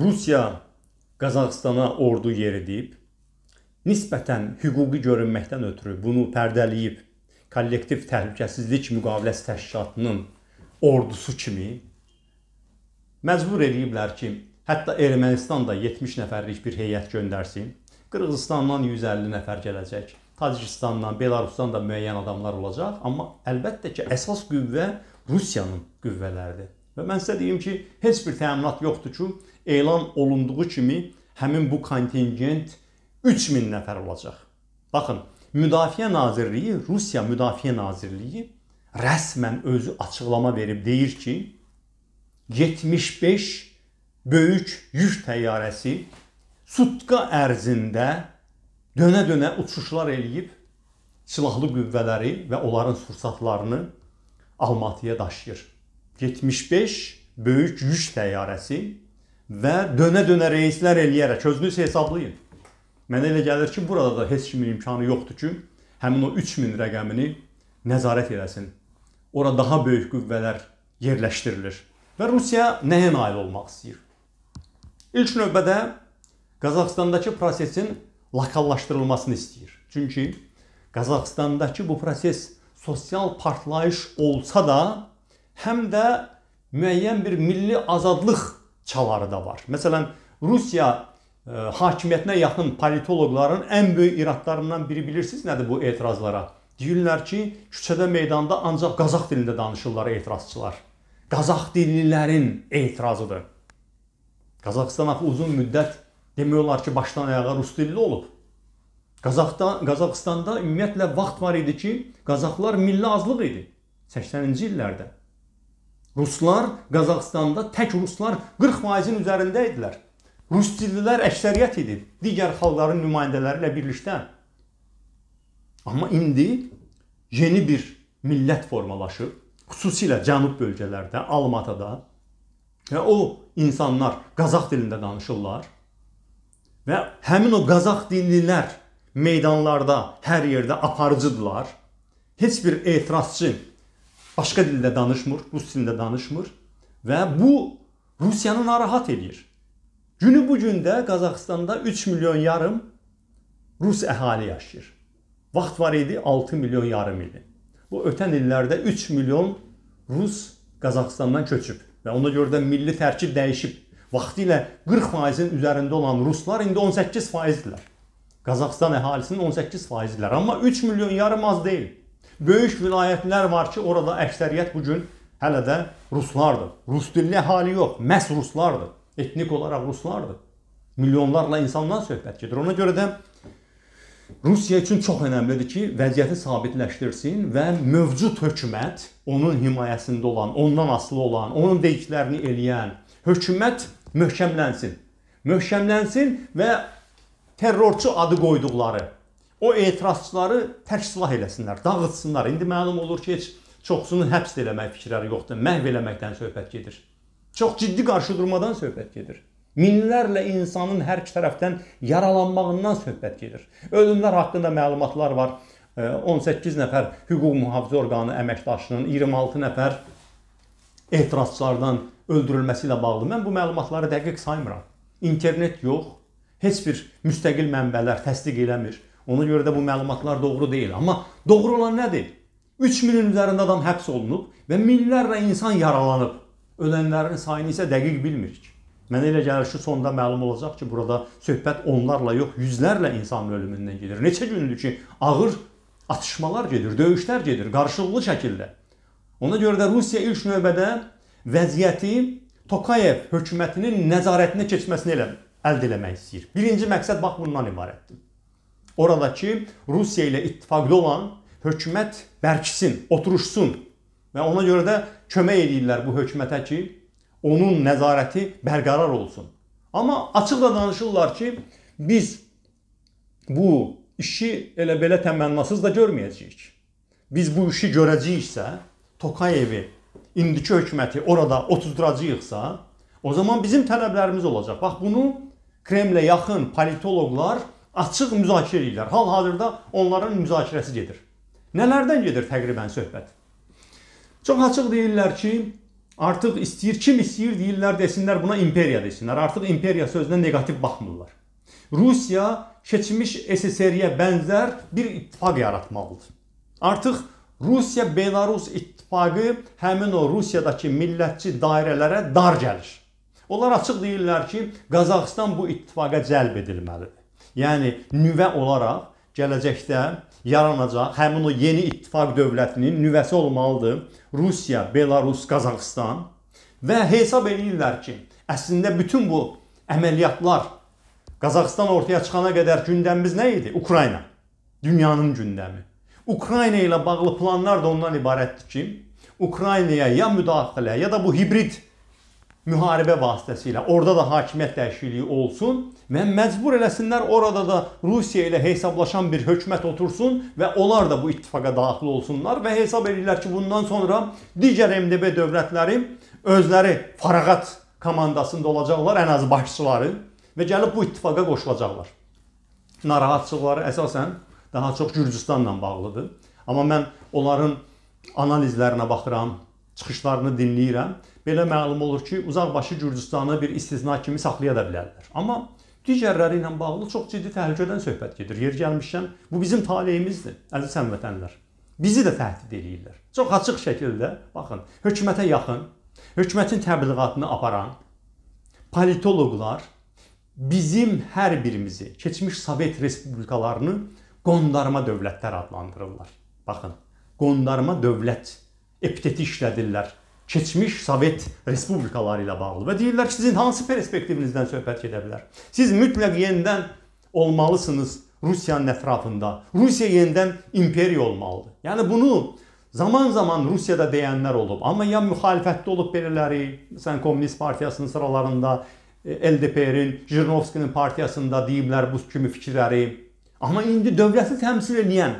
Rusiya Qazaxıstana ordu yeridib. Nisbətən hüquqi görünməkdən ötürü bunu pərdələyib kollektiv təhlükəsizlik müqaviləsi təşkilatının ordusu kimi məcbur eləyiblər ki, hətta Ermənistan da 70 nəfərlik bir heyət göndərsin. Qırğızstandan 150 nəfər gələcək. Tacikistandan, Belarusdan da müəyyən adamlar olacaq, amma əlbəttə ki, əsas qüvvə Rusiyanın qüvvələridir. Və mən sizə deyim ki, heç bir təminat yoxdur ki, elan olunduğu kimi həmin bu kontingent 3000 nəfər olacaq. Baxın, Müdafiə Nazirliyi, Rusiya Müdafiə Nazirliyi rəsmən özü açıqlama verib deyir ki, 75 böyük yük təyyarəsi sutqa ərzində dönə-dönə uçuşlar eləyib silahlı qüvvələri və onların sursatlarını Almatıya daşıyır. 75 böyük yük təyyarəsi və dönə-dönə reyslər eləyərək özünüz hesablayın. Mənə elə gəlir ki, burada da heç kimin imkanı yoxdur ki, həmin o 3000 rəqəmini nəzarət eləsin. Ora daha böyük qüvvələr yerləşdirilir və Rusiya nəyə nail olmaq istəyir? İlk növbədə Qazaxstandakı prosesin lokallaşdırılmasını istəyir. Çünki Qazaxstandakı bu proses sosial partlayış olsa da, həm də müəyyən bir milli azadlıq çaları da var. Məsələn, Rusiya ə, e, hakimiyyətinə yaxın politoloqların ən böyük iradlarından biri bilirsiniz nədir bu etirazlara? Deyirlər ki, küçədə, meydanda ancaq qazaq dilində danışırlar etirazçılar. Qazaq dillilərin etirazıdır. Qazaxıstan axı uzun müddət demək olar ki, başdan ayağa rus dilli olub. Qazaxda, Qazaxıstanda ümumiyyətlə vaxt var idi ki, Qazaxlar milli azlıq idi 80-ci illərdə. Ruslar Qazaxıstanda tək ruslar 40%-in üzərində idilər. Rus dillilər əksəriyyət idi digər xalqların nümayəndələri ilə birlikdə. Amma indi yeni bir millət formalaşıb, xüsusilə cənub bölgələrdə, Almatada və o insanlar Qazax dilində danışırlar və həmin o Qazax dillilər meydanlarda, hər yerdə aparıcıdılar. Heç bir etirazçı başqa dildə danışmır, rus dilində danışmır və bu Rusiyanı narahat eləyir. Günü bu gündə Qazaxıstanda 3 milyon yarım rus əhali yaşayır. Vaxt var idi 6 milyon yarım idi. Bu ötən illərdə 3 milyon rus Qazaxıstandan köçüb və ona görə də milli tərkib dəyişib. Vaxtı ilə 40%-in üzərində olan ruslar indi 18%-dirlər. Qazaxıstan əhalisinin 18%-dirlər. Amma 3 milyon yarım az deyil böyük vilayətlər var ki, orada əksəriyyət bu gün hələ də ruslardır. Rus dilli əhali yox, məhz ruslardır. Etnik olaraq ruslardır. Milyonlarla insandan söhbət gedir. Ona görə də Rusiya üçün çox önəmlidir ki, vəziyyəti sabitləşdirsin və mövcud hökumət onun himayəsində olan, ondan asılı olan, onun dediklərini eləyən hökumət möhkəmlənsin. Möhkəmlənsin və terrorçu adı qoyduqları o etirazçıları tək silah eləsinlər, dağıtsınlar. İndi məlum olur ki, heç çoxsunu həbs eləmək fikirləri yoxdur, məhv eləməkdən söhbət gedir. Çox ciddi qarşıdurmadan söhbət gedir. Minlərlə insanın hər iki tərəfdən yaralanmağından söhbət gedir. Ölümlər haqqında məlumatlar var. 18 nəfər hüquq mühafizə orqanı əməkdaşının 26 nəfər etirazçılardan öldürülməsi ilə bağlı mən bu məlumatları dəqiq saymıram. İnternet yox, heç bir müstəqil mənbələr təsdiq eləmir. Ona görə də bu məlumatlar doğru deyil. Amma doğru olan nədir? 3 milyon üzərində adam həbs olunub və minlərlə insan yaralanıb. Ölənlərin sayını isə dəqiq bilmirik. Mənə elə gəlir ki, sonda məlum olacaq ki, burada söhbət onlarla yox, yüzlərlə insanın ölümündən gedir. Neçə gündür ki, ağır atışmalar gedir, döyüşlər gedir qarşılıqlı şəkildə. Ona görə də Rusiya ilk növbədə vəziyyəti Tokayev hökumətinin nəzarətinə keçməsini elə əldə eləmək istəyir. Birinci məqsəd bax bundan ibarətdir. Oradakı Rusiya ilə ittifaqda olan hökumət bərksin, oturuşsun və ona görə də kömək edirlər bu hökumətə ki, onun nəzarəti bərqərar olsun. Amma açıq da danışırlar ki, biz bu işi elə belə təmənnasız da görməyəcəyik. Biz bu işi görəcəyiksə, Tokayevi, indiki hökuməti orada otuzduracağıqsa, o zaman bizim tələblərimiz olacaq. Bax bunu Kremlə yaxın politoloqlar açıq müzakirə edirlər. Hal-hazırda onların müzakirəsi gedir. Nələrdən gedir təqribən söhbət? Çox açıq deyirlər ki, artıq istəyir, kim istəyir deyirlər desinlər buna imperiya desinlər. Artıq imperiya sözünə neqativ baxmırlar. Rusiya keçmiş SSR-yə bənzər bir ittifaq yaratmalıdır. Artıq Rusiya-Belarus ittifaqı həmin o Rusiyadakı millətçi dairələrə dar gəlir. Onlar açıq deyirlər ki, Qazaxıstan bu ittifaqa cəlb edilməlidir yəni nüvə olaraq gələcəkdə yaranacaq həmin o yeni ittifaq dövlətinin nüvəsi olmalıdır. Rusiya, Belarus, Qazaxıstan və hesab edirlər ki, əslində bütün bu əməliyyatlar Qazaxıstan ortaya çıxana qədər gündəmimiz nə idi? Ukrayna. Dünyanın gündəmi. Ukrayna ilə bağlı planlar da ondan ibarətdir ki, Ukraynaya ya müdaxilə, ya da bu hibrid müharibə vasitəsilə orada da hakimiyyət dəyişikliyi olsun Və məcbur eləsinlər orada da Rusiya ilə hesablaşan bir hökumət otursun və onlar da bu ittifaqa daxil olsunlar və hesab edirlər ki, bundan sonra digər MDB dövlətləri özləri farağat komandasında olacaqlar, ən az başçıları və gəlib bu ittifaqa qoşulacaqlar. Narahatçılıqları əsasən daha çox Gürcüstanla bağlıdır. Amma mən onların analizlərinə baxıram, çıxışlarını dinləyirəm. Belə məlum olur ki, uzaqbaşı Gürcüstanı bir istisna kimi saxlaya da bilərlər. Amma digərləri ilə bağlı çox ciddi təhlükədən söhbət gedir. Yer gəlmişəm, bu bizim taleyimizdir, əziz həmvətənlər. Bizi də təhdid eləyirlər. Çox açıq şəkildə, baxın, hökumətə yaxın, hökumətin təbliğatını aparan politoloqlar bizim hər birimizi keçmiş Sovet respublikalarını qondarma dövlətlər adlandırırlar. Baxın, qondarma dövlət epiteti işlədirlər keçmiş Sovet respublikaları ilə bağlı və deyirlər ki, sizin hansı perspektivinizdən söhbət gedə bilər? Siz mütləq yenidən olmalısınız Rusiyanın ətrafında. Rusiya yenidən imperiya olmalıdır. Yəni bunu zaman-zaman Rusiyada deyənlər olub, amma ya müxalifətdə olub belələri, məsələn Komünist partiyasının sıralarında e, LDP-nin, Jirnovskinin partiyasında deyiblər bu kimi fikirləri. Amma indi dövləti təmsil edən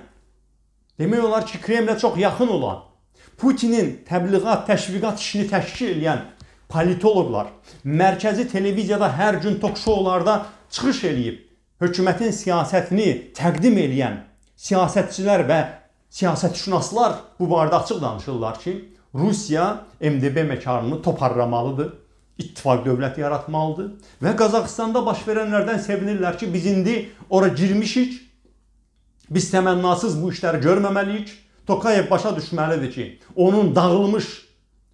demək olar ki, Kremlə çox yaxın olan Putinin təbliğat, təşviqat işini təşkil edən politoloqlar mərkəzi televiziyada hər gün tok şoularda çıxış eləyib hökumətin siyasətini təqdim edən siyasətçilər və siyasətşünaslar bu barədə açıq danışırlar ki, Rusiya MDB məkanını toparlamalıdır, ittifaq dövləti yaratmalıdır və Qazaxıstanda baş verənlərdən sevinirlər ki, biz indi ora girmişik. Biz təmənnasız bu işləri görməməliyik Tokayev başa düşməlidir ki, onun dağılmış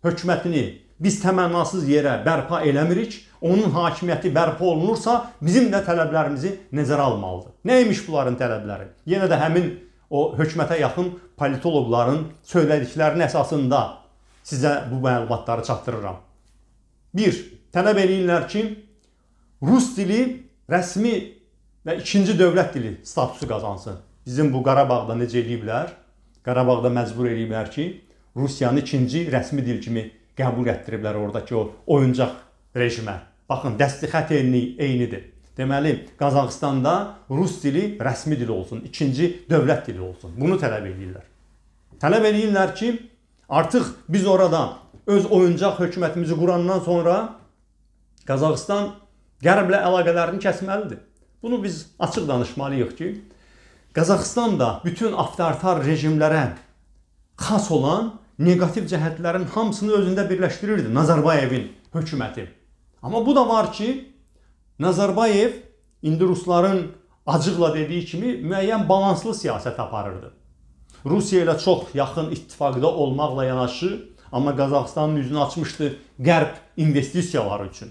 hökumətini biz təmənnasız yerə bərpa eləmirik. Onun hakimiyyəti bərpa olunursa, bizim də tələblərimizi nəzərə almalıdır. Nə imiş bunların tələbləri? Yenə də həmin o hökumətə yaxın politoloqların söylədiklərinin əsasında sizə bu məlumatları çatdırıram. 1. Tələb eləyirlər ki, rus dili rəsmi və ikinci dövlət dili statusu qazansın. Bizim bu Qarabağda necə eləyiblər? Qarabağda məcbur eləyiblər ki, Rusiyanı ikinci rəsmi dil kimi qəbul etdiriblər ordakı o oyuncaq rejimə. Baxın, dəstixət eyni, eynidir. Deməli, Qazaxıstanda rus dili rəsmi dil olsun, ikinci dövlət dili olsun. Bunu tələb edirlər. Tələb edirlər ki, artıq biz orada öz oyuncaq hökumətimizi qurandan sonra Qazaxıstan Qərblə əlaqələrini kəsməlidir. Bunu biz açıq danışmalıyıq ki, Qazaxıstan da bütün avtoritar rejimlərə xas olan negativ cəhətlərin hamısını özündə birləşdirirdi Nazarbayevin hökuməti. Amma bu da var ki, Nazarbayev indi rusların acıqla dediyi kimi müəyyən balanslı siyasət aparırdı. Rusiya ilə çox yaxın ittifaqda olmaqla yanaşı, amma Qazaxstanın üzünü açmışdı qərb investisiyaları üçün.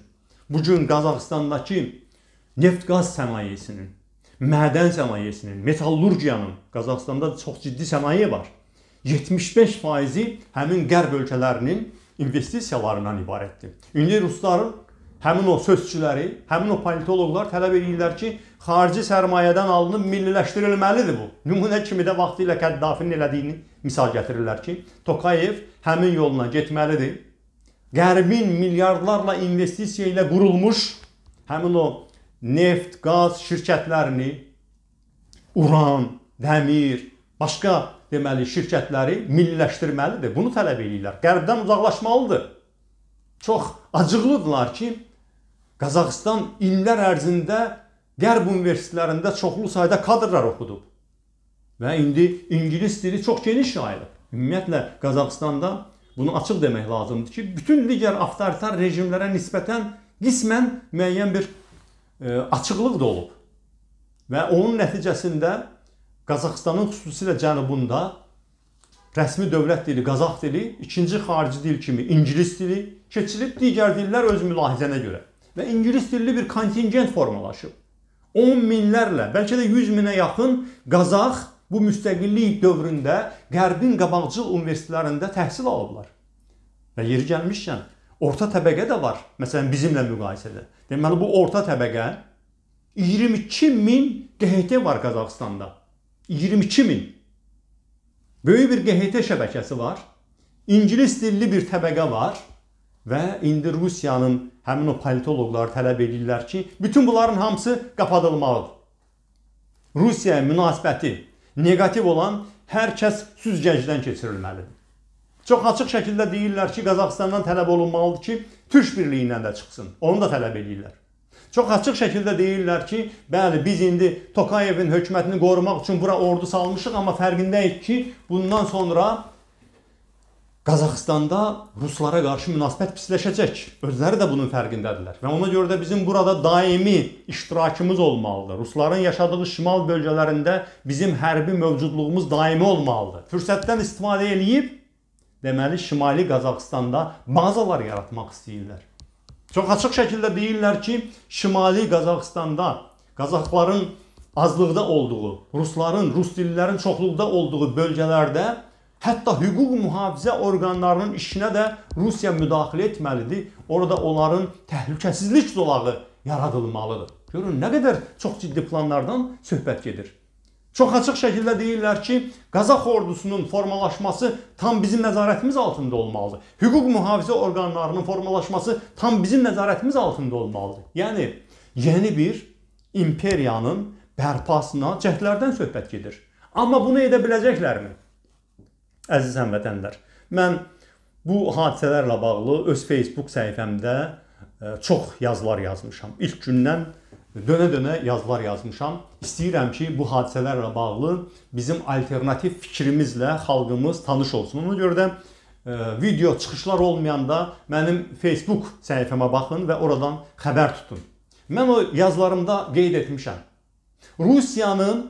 Bu gün Qazaxstandakı neft-qaz sənayesinin mədən sənayesinin, metallurgiyanın Qazaxıstanda çox ciddi sənaye var. 75%-i həmin qərb ölkələrinin investisiyalarından ibarətdir. İndi rusların həmin o sözçüləri, həmin o politoloqlar tələb edirlər ki, xarici sərmayədən alınıb milliləşdirilməlidir bu. Nümunə kimi də vaxtı ilə Qəddafinin elədiyini misal gətirirlər ki, Tokayev həmin yoluna getməlidir. Qərbin milyardlarla investisiya ilə qurulmuş həmin o neft, qaz şirkətlərini, uran, dəmir, başqa deməli şirkətləri milliləşdirməlidir. Bunu tələb eləyirlər. Qərbdən uzaqlaşmalıdır. Çox acıqlıdırlar ki, Qazaxıstan illər ərzində Qərb universitetlərində çoxlu sayda kadrlar oxudub. Və indi ingilis dili çox geniş yayılıb. Ümumiyyətlə Qazaxıstanda bunu açıq demək lazımdır ki, bütün digər avtoritar rejimlərə nisbətən qismən müəyyən bir E, açıqlıq da olub. Və onun nəticəsində Qazaxıstanın xüsusilə cənubunda rəsmi dövlət dili Qazax dili, ikinci xarici dil kimi ingilis dili keçilib digər dillər öz mülahizənə görə. Və ingilis dilli bir kontingent formalaşıb. 10 minlərlə, bəlkə də 100 minə yaxın Qazax bu müstəqillik dövründə Qərbin qabaqcıl universitetlərində təhsil alıblar. Və yeri gəlmişkən orta təbəqə də var. Məsələn, bizimlə müqayisədə. Deməli bu orta təbəqə 22 min QHT var Qazaxıstanda. 22 min. Böyük bir QHT şəbəkəsi var. İngilis dilli bir təbəqə var və indi Rusiyanın həmin o politoloqları tələb edirlər ki, bütün bunların hamısı qapadılmalıdır. Rusiyaya münasibəti neqativ olan hər kəs süzgəcdən keçirilməlidir. Çox açıq şəkildə deyirlər ki, Qazaxıstandan tələb olunmalıdır ki, Türk birliyindən də çıxsın. Onu da tələb eləyirlər. Çox açıq şəkildə deyirlər ki, bəli biz indi Tokayevin hökumətini qorumaq üçün bura ordu salmışıq, amma fərqindəyik ki, bundan sonra Qazaxıstanda ruslara qarşı münasibət pisləşəcək. Özləri də bunun fərqindədirlər və ona görə də bizim burada daimi iştirakımız olmalıdır. Rusların yaşadığı şimal bölgələrində bizim hərbi mövcudluğumuz daimi olmalıdır. Fürsətdən istifadə eləyib deməli Şimali Qazaxıstanda bazalar yaratmaq istəyirlər. Çox açıq şəkildə deyirlər ki, Şimali Qazaxıstanda qazaxların azlıqda olduğu, rusların, rus dillilərin çoxluqda olduğu bölgələrdə hətta hüquq mühafizə orqanlarının işinə də Rusiya müdaxilə etməlidir. Orada onların təhlükəsizlik zolağı yaradılmalıdır. Görün nə qədər çox ciddi planlardan söhbət gedir. Çox açıq şəkildə deyirlər ki, Qazax ordusunun formalaşması tam bizim nəzarətimiz altında olmalıdır. Hüquq mühafizə orqanlarının formalaşması tam bizim nəzarətimiz altında olmalıdır. Yəni yeni bir imperiyanın bərpasına cəhdlərdən söhbət gedir. Amma bunu edə biləcəklərmi? Əziz həmvətənlər, mən bu hadisələrlə bağlı öz Facebook səhifəmdə e, çox yazılar yazmışam. İlk gündən dönə-dönə yazılar yazmışam. İstəyirəm ki, bu hadisələrlə bağlı bizim alternativ fikrimizlə xalqımız tanış olsun. Ona görə də ə, e, video çıxışlar olmayanda mənim Facebook səhifəmə baxın və oradan xəbər tutun. Mən o yazılarımda qeyd etmişəm. Rusiyanın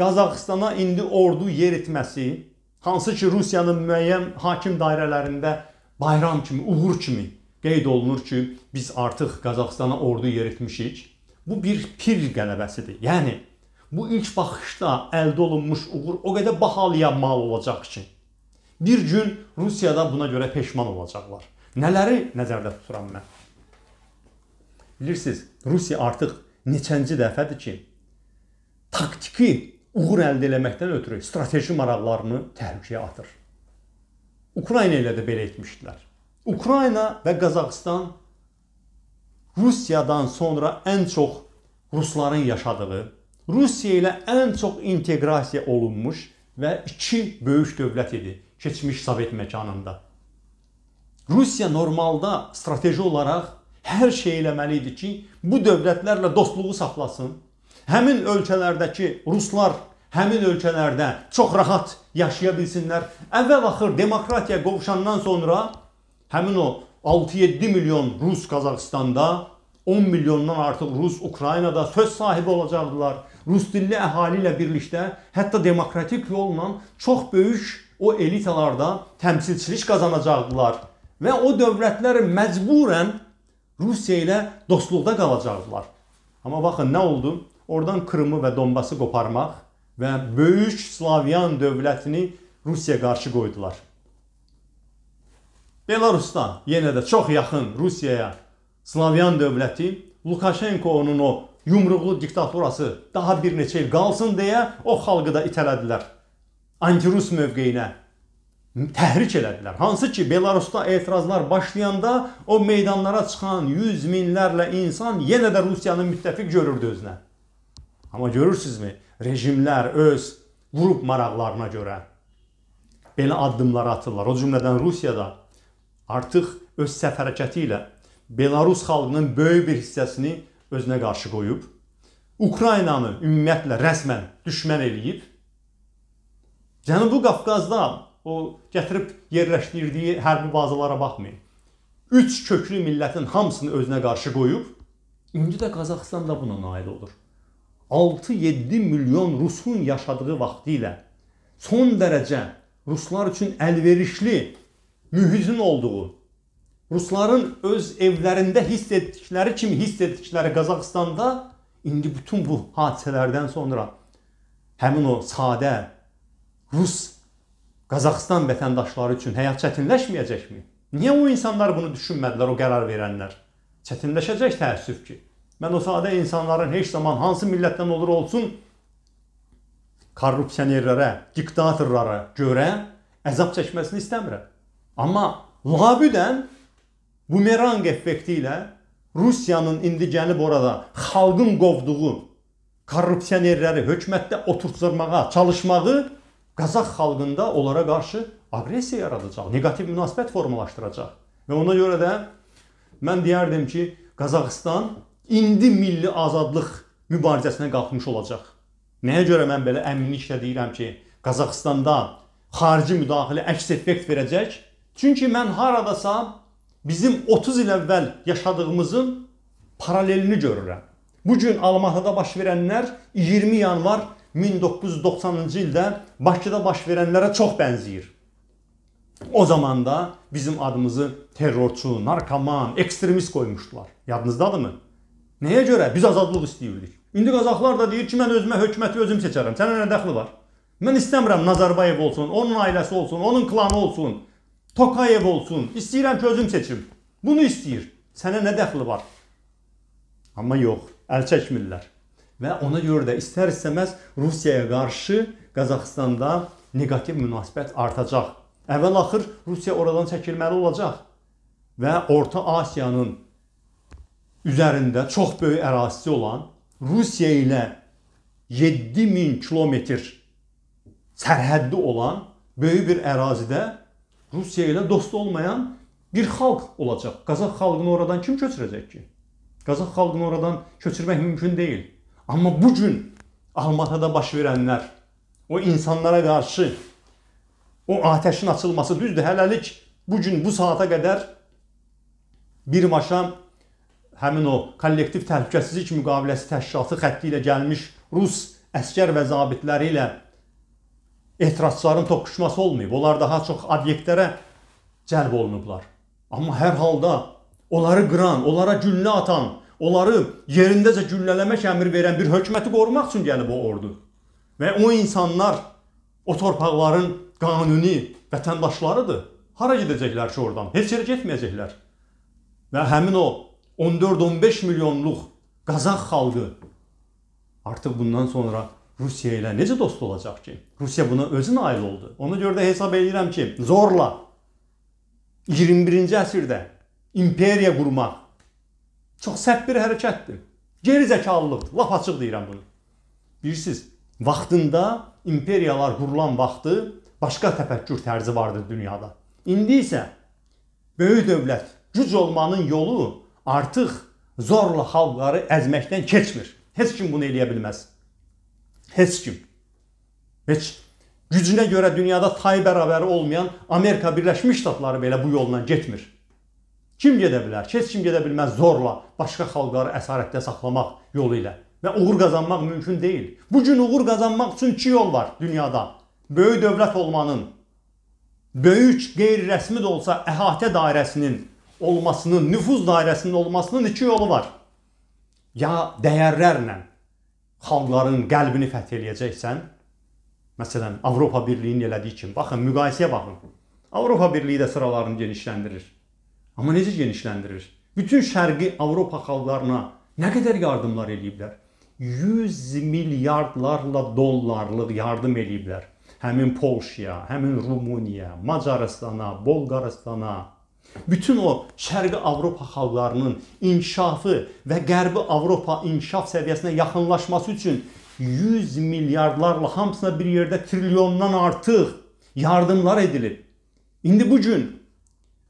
Qazaxıstana indi ordu yer etməsi, hansı ki Rusiyanın müəyyən hakim dairələrində bayram kimi, uğur kimi qeyd olunur ki, biz artıq Qazaxıstana ordu yer etmişik. Bu bir pir qələbəsidir. Yəni bu ilk baxışda əldə olunmuş uğur o qədər bahalıya mal olacaq ki, bir gün Rusiyada buna görə peşman olacaqlar. Nələri nəzərdə tuturam mən? Bilirsiniz, Rusiya artıq neçənci dəfədir ki, taktiki uğur əldə etməkdən ötürü strateji maraqlarını təhlükəyə atır. Ukrayna ilə də belə etmişdilər. Ukrayna və Qazaxstan Rusiyadan sonra ən çox rusların yaşadığı, Rusiya ilə ən çox inteqrasiya olunmuş və iki böyük dövlət idi keçmiş Sovet məkanında. Rusiya normalda strateji olaraq hər şey eləməli idi ki, bu dövlətlərlə dostluğu saxlasın. Həmin ölkələrdəki ruslar həmin ölkələrdə çox rahat yaşaya bilsinlər. Əvvəl axır demokratiya qovuşandan sonra həmin o 6-7 milyon Rus Kazakistan'da, 10 milyondan artıq Rus Ukraynada söz sahibi olacaqdılar. Rus dilli əhali ilə birlikdə, hətta demokratik yolla çox böyük o elitalarda təmsilçilik qazanacaqdılar və o dövlətlər məcburən Rusiya ilə dostluqda qalacaqdılar. Amma baxın nə oldu? Oradan Krımı və Donbası qoparmaq və böyük Slavyan dövlətini Rusiyaya qarşı qoydular. Belarusdan yenə də çox yaxın Rusiyaya Slavyan dövləti Lukashenko onun o yumruqlu diktaturası daha bir neçə il qalsın deyə o xalqı da itələdilər. Antirus mövqeyinə təhrik elədilər. Hansı ki, Belarusda etirazlar başlayanda o meydanlara çıxan yüz minlərlə insan yenə də Rusiyanı müttəfiq görürdü özünə. Amma görürsünüzmü, rejimlər öz vurub maraqlarına görə belə addımlar atırlar. O cümlədən Rusiyada artıq öz səhv hərəkəti ilə Belarus xalqının böyük bir hissəsini özünə qarşı qoyub, Ukraynanı ümumiyyətlə rəsmən düşmən eləyib. Cənubi Qafqazda o gətirib yerləşdirdiyi hərbi bazalara baxmayın. Üç köklü millətin hamısını özünə qarşı qoyub, indi də Qazaxıstan da buna nail olur. 6-7 milyon Rusun yaşadığı vaxtı ilə son dərəcə Ruslar üçün əlverişli mühizin olduğu, Rusların öz evlərində hiss etdikləri kimi hiss etdikləri Qazaxıstanda indi bütün bu hadisələrdən sonra həmin o sadə Rus Qazaxıstan vətəndaşları üçün həyat çətinləşməyəcəkmi? Niyə o insanlar bunu düşünmədilər, o qərar verənlər? Çətinləşəcək təəssüf ki. Mən o sadə insanların heç zaman hansı millətdən olur olsun korrupsionerlərə, diktatorlara görə əzab çəkməsini istəmirəm. Amma labüdən bumerang effekti ilə Rusiyanın indi gəlib orada xalqın qovduğu korrupsionerləri hökumətdə oturtdurmağa çalışmağı Qazax xalqında onlara qarşı aqressiya yaradacaq, neqativ münasibət formalaşdıracaq. Və ona görə də mən deyərdim ki, Qazaxıstan indi milli azadlıq mübarizəsinə qalxmış olacaq. Nəyə görə mən belə əminliklə deyirəm ki, Qazaxıstanda xarici müdaxilə əks effekt verəcək? Çünki mən haradasa bizim 30 il əvvəl yaşadığımızın paralelini görürəm. Bu gün Almatıda baş verənlər 20 yanvar 1990-cı ildə Bakıda baş verənlərə çox bənzəyir. O zaman da bizim adımızı terrorçu, narkoman, ekstremist qoymuşdular. Yadınızdadırmı? Nəyə görə? Biz azadlıq istəyirdik. İndi qazaqlar da deyir ki, mən özümə hökuməti özüm seçərəm. Sənə nə dəxli var? Mən istəmirəm Nazarbayev olsun, onun ailəsi olsun, onun klanı olsun. Tokayev olsun, istəyirəm ki, özüm seçim. Bunu istəyir. Sənə nə dəxli var? Amma yox, əl çəkmirlər. Və ona görə də istər istəməz Rusiyaya qarşı Qazaxıstanda neqativ münasibət artacaq. Əvvəl axır Rusiya oradan çəkilməli olacaq və Orta Asiyanın üzərində çox böyük ərazisi olan Rusiya ilə 7000 kilometr sərhəddi olan böyük bir ərazidə Rusiya ilə dost olmayan bir xalq olacaq. Qazax xalqını oradan kim köçürəcək ki? Qazax xalqını oradan köçürmək mümkün deyil. Amma bu gün Almatada baş verənlər, o insanlara qarşı o atəşin açılması düzdür. Hələlik bu gün bu saata qədər birbaşa həmin o kollektiv təhlükəsizlik müqaviləsi təşkilatı xətti ilə gəlmiş rus əskər və zabitləri ilə etirazçıların toqquşması olmayıb. Onlar daha çox obyektlərə cəlb olunublar. Amma hər halda onları qıran, onlara güllə atan, onları yerindəcə güllələmək əmri verən bir hökuməti qorumaq üçün gəlib o ordu. Və o insanlar o torpaqların qanuni vətəndaşlarıdır. Hara gedəcəklər ki oradan? Heç yerə getməyəcəklər. Və həmin o 14-15 milyonluq Qazax xalqı artıq bundan sonra Rusiya ilə necə dost olacaq ki? Rusiya buna özü nail oldu. Ona görə də hesab edirəm ki, zorla 21-ci əsrdə imperiya qurmaq çox səhv bir hərəkətdir. Geri zəkalılıqdır. Lap açıq deyirəm bunu. Bilirsiniz, vaxtında imperiyalar qurulan vaxtı başqa təfəkkür tərzi vardı dünyada. İndi isə böyük dövlət güc olmanın yolu artıq zorla xalqları əzməkdən keçmir. Heç kim bunu eləyə bilməz heç kim heç gücünə görə dünyada tay bərabəri olmayan Amerika Birləşmiş Ştatları belə bu yolla getmir. Kim gedə bilər? Heç kim gedə bilməz zorla başqa xalqları əsarətdə saxlamaq yolu ilə və uğur qazanmaq mümkün deyil. Bu gün uğur qazanmaq üçün iki yol var dünyada. Böyük dövlət olmanın, böyük qeyri-rəsmi də olsa əhatə dairəsinin olmasının, nüfuz dairəsinin olmasının iki yolu var. Ya dəyərlərlə xalqların qəlbini fəth eləyəcəksən, məsələn, Avropa Birliyinin elədiyi kimi, baxın, müqayisəyə baxın. Avropa Birliyi də sıralarını genişləndirir. Amma necə genişləndirir? Bütün şərqi Avropa xalqlarına nə qədər yardımlar eləyiblər? 100 milyardlarla dollarlıq yardım eləyiblər. Həmin Polşaya, həmin Rumıniyaya, Macaristana, Bolqaristana, Bütün o Şərqi Avropa xalqlarının inkişafı və Qərbi Avropa inkişaf səviyyəsinə yaxınlaşması üçün 100 milyardlarla hamısına bir yerdə trilyondan artıq yardımlar edilib. İndi bu gün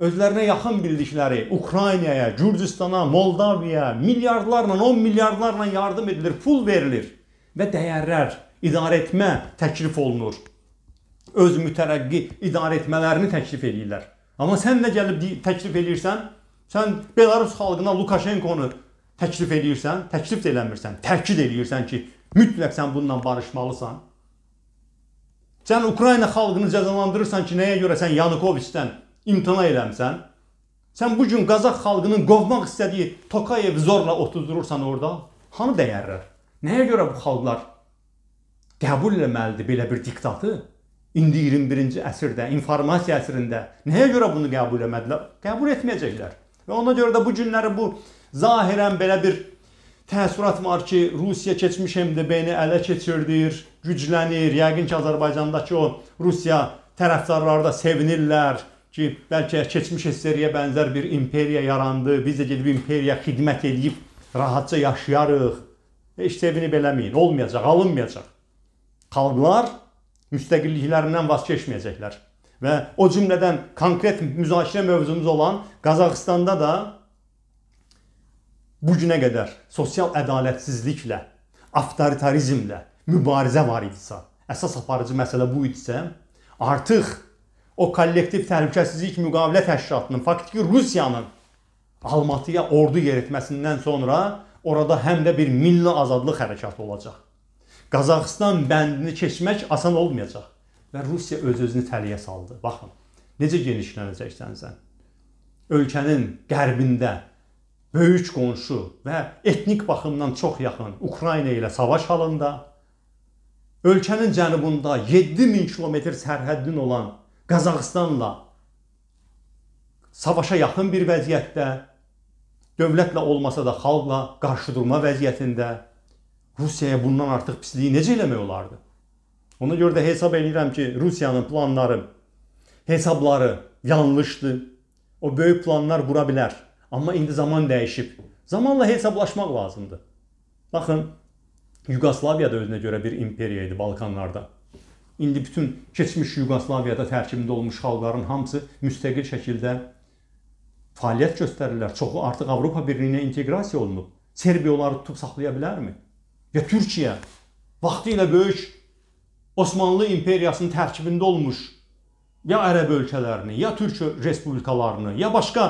özlərinə yaxın bildikləri Ukraynaya, Gürcüstana, Moldaviyaya milyardlarla, 10 milyardlarla yardım edilir, pul verilir və dəyərlər idarə etmə təklif olunur. Öz mütərəqqi idarə etmələrini təklif edirlər. Amma sən nə gəlib təklif eləyirsən? Sən Belarus xalqına Lukaşenkonu təklif eləyirsən, təklif də eləmirsən, təkid eləyirsən ki, mütləq sən bununla barışmalısan. Sən Ukrayna xalqını cəzalandırırsan ki, nəyə görə sən Yanukoviçdən imtina eləmsən? Sən bu gün Qazax xalqının qovmaq istədiyi Tokayev zorla otuzdurursan orada, hanı dəyərlər? Nəyə görə bu xalqlar qəbul etməlidir belə bir diktatı? İndi 21-ci əsrdə, informasiya əsrində nəyə görə bunu qəbul etmədilər? Qəbul etməyəcəklər. Və ona görə də bu günləri bu zahirən belə bir təəssürat var ki, Rusiya keçmiş MDB-ni ələ keçirdir, güclənir. Yəqin ki, Azərbaycandakı o Rusiya tərəfdarları da sevinirlər ki, bəlkə keçmiş SSR-yə bənzər bir imperiya yarandı. Biz də gedib imperiya xidmət edib rahatca yaşayarıq. Heç sevinib eləməyin. Olmayacaq, alınmayacaq. Xalqlar müstəqilliklərindən vaz keçməyəcəklər. Və o cümlədən konkret müzakirə mövzumuz olan Qazaxıstanda da bu günə qədər sosial ədalətsizliklə, avtoritarizmlə mübarizə var idisə, əsas aparıcı məsələ bu idisə, artıq o kollektiv təhlükəsizlik müqavilə təşkilatının faktiki Rusiyanın Almatıya ordu yeritməsindən sonra orada həm də bir milli azadlıq hərəkatı olacaq. Qazaxıstan bəndini keçmək asan olmayacaq və Rusiya öz-özünü təliyə saldı. Baxın, necə genişlənəcək dənizən. Ölkənin qərbində böyük qonşu və etnik baxımdan çox yaxın Ukrayna ilə savaş halında, ölkənin cənubunda 7000 kilometr sərhəddin olan Qazaxıstanla savaşa yaxın bir vəziyyətdə, dövlətlə olmasa da xalqla qarşı durma vəziyyətində Rusiyaya bundan artıq pisliyi necə eləmək olardı? Ona görə də hesab edirəm ki, Rusiyanın planları, hesabları yanlışdı. O böyük planlar qura bilər. Amma indi zaman dəyişib. Zamanla hesablaşmaq lazımdır. Baxın, Yuqoslaviya da özünə görə bir imperiya idi Balkanlarda. İndi bütün keçmiş Yuqoslaviyada tərkibində olmuş xalqların hamısı müstəqil şəkildə fəaliyyət göstərirlər. Çoxu artıq Avropa Birliyinə inteqrasiya olunub. Serbiya onları tutub saxlaya bilərmi? və Türkiyə vaxtilə böyük Osmanlı imperiyasının tərkibində olmuş ya ərəb ölkələrini, ya türk respublikalarını, ya başqa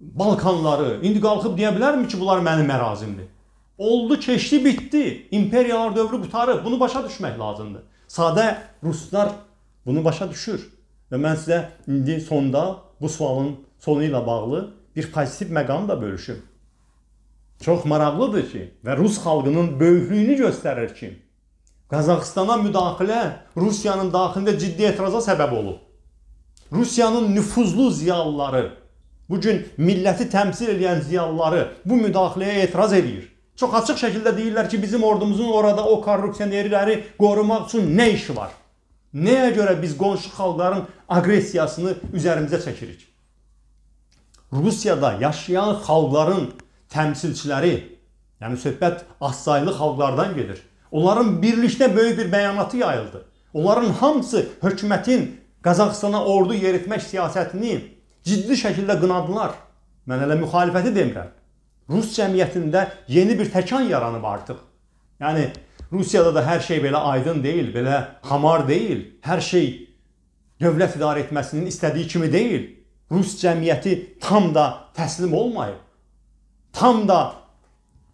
Balkanları indi qalxıb deyə bilərmi ki, bunlar mənim ərazimdir? Oldu, keçdi, bitdi. İmperiyalar dövrü qutarıb. Bunu başa düşmək lazımdır. Sadə ruslar bunu başa düşür. Və mən sizə indi sonda bu sualın sonu ilə bağlı bir pozitiv məqamı da bölüşüm. Çox maraqlıdır ki, və rus xalqının böyüklüyünü göstərir ki, Qazaxıstana müdaxilə Rusiyanın daxilində ciddi etiraza səbəb olub. Rusiyanın nüfuzlu ziyalıları, bu gün milləti təmsil edən ziyalıları bu müdaxiləyə etiraz edir. Çox açıq şəkildə deyirlər ki, bizim ordumuzun orada o korrupsionerləri qorumaq üçün nə işi var? Nəyə görə biz qonşu xalqların aqressiyasını üzərimizə çəkirik? Rusiyada yaşayan xalqların təmsilçiləri, yəni söhbət azsaylı xalqlardan gedir. Onların birlikdə böyük bir bəyanatı yayıldı. Onların hamısı hökumətin Qazaxıstana ordu yeritmək siyasətini ciddi şəkildə qınadılar. Mən elə müxalifəti demirəm. Rus cəmiyyətində yeni bir təkan yaranıb artıq. Yəni Rusiyada da hər şey belə aydın deyil, belə hamar deyil. Hər şey dövlət idarə etməsinin istədiyi kimi deyil. Rus cəmiyyəti tam da təslim olmayıb tam da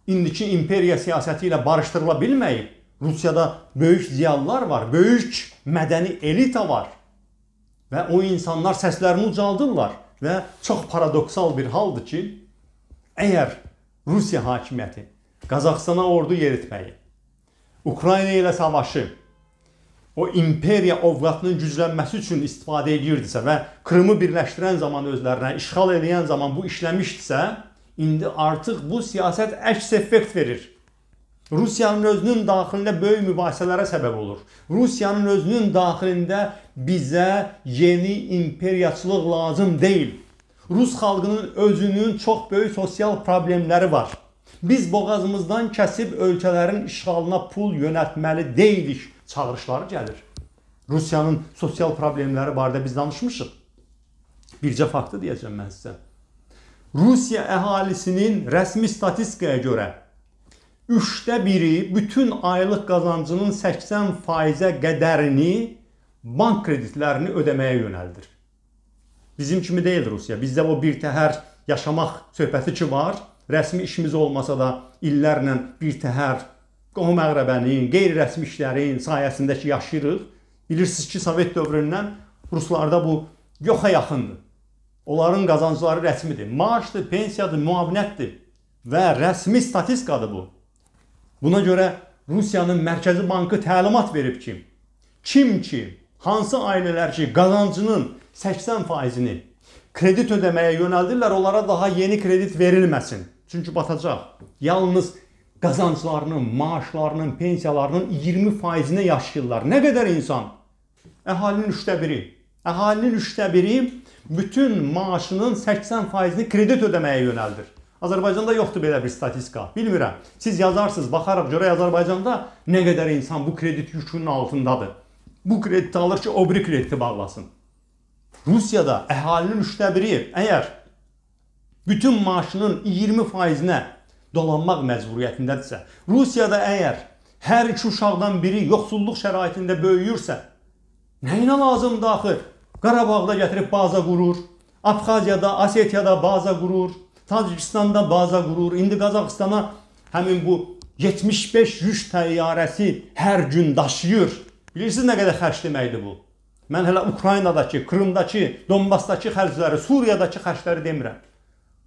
indiki imperiya siyasəti ilə barışdırıla bilməyib. Rusiyada böyük ziyalılar var, böyük mədəni elita var. Və o insanlar səslərini ucaldırlar və çox paradoksal bir haldır ki, əgər Rusiya hakimiyyəti Qazaxstana ordu yeritməyi, Ukrayna ilə savaşı, o imperiya ovqatının güclənməsi üçün istifadə edirdisə və Krımı birləşdirən zaman özlərinə, işğal edən zaman bu işləmişdisə, İndi artıq bu siyasət əks effekt verir. Rusiyanın özünün daxilində böyük mübahisələrə səbəb olur. Rusiyanın özünün daxilində bizə yeni imperiyaçılıq lazım deyil. Rus xalqının özünün çox böyük sosial problemləri var. Biz boğazımızdan kəsib ölkələrin işğalına pul yönəltməli deyilik çağırışları gəlir. Rusiyanın sosial problemləri barədə biz danışmışıq. Bircə faktı deyəcəm mən sizə. Rusiya əhalisinin rəsmi statistikaya görə üçdə biri bütün aylıq qazancının 80%-ə qədərini bank kreditlərini ödəməyə yönəldir. Bizim kimi deyil Rusiya. Bizdə o bir təhər yaşamaq söhbəti ki var. Rəsmi işimiz olmasa da illərlə bir təhər qohum əqrəbənin, qeyri-rəsmi işlərin sayəsindəki yaşayırıq. Bilirsiniz ki, Sovet dövründən ruslarda bu yoxa yaxındır. Onların qazancları rəsmidir. Maaşdır, pensiyadır, müavinətdir və rəsmi statistikadır bu. Buna görə Rusiyanın Mərkəzi Bankı təlimat verib ki, kim ki, hansı ailələr ki, qazancının 80%-ni kredit ödəməyə yönəldirlər, onlara daha yeni kredit verilməsin. Çünki batacaq. Yalnız qazanclarının, maaşlarının, pensiyalarının 20%-nə yaşayırlar. Nə qədər insan? Əhalinin 3də 1-i. Əhalinin 3də 1-i bütün maaşının 80%-ni kredit ödəməyə yönəldir. Azərbaycanda yoxdur belə bir statistika. Bilmirəm. Siz yazarsınız, baxaraq görək Azərbaycanda nə qədər insan bu kredit yükünün altındadır. Bu krediti alır ki, o biri krediti bağlasın. Rusiyada əhalinin üçdə biri əgər bütün maaşının 20%-nə dolanmaq məcburiyyətindədirsə, Rusiyada əgər hər iki uşaqdan biri yoxsulluq şəraitində böyüyürsə, nəyinə lazımdır axı? Qarabağda gətirib baza qurur. Abxaziyada, Asetiyada baza qurur. Tacikistanda baza qurur. İndi Qazaxıstana həmin bu 75 yük təyyarəsi hər gün daşıyır. Bilirsiniz nə qədər xərç deməkdir bu? Mən hələ Ukraynadakı, Krımdakı, Donbasdakı xərcləri, Suriyadakı xərcləri demirəm.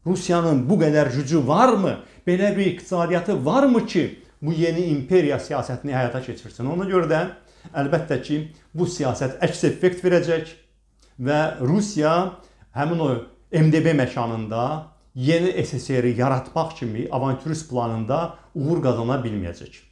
Rusiyanın bu qədər gücü varmı? Belə bir iqtisadiyyatı varmı ki, bu yeni imperiya siyasətini həyata keçirsin? Ona görə də əlbəttə ki, bu siyasət əks effekt verəcək və Rusiya həmin o MDB məkanında yeni SSR-i yaratmaq kimi avanturist planında uğur qazana bilməyəcək.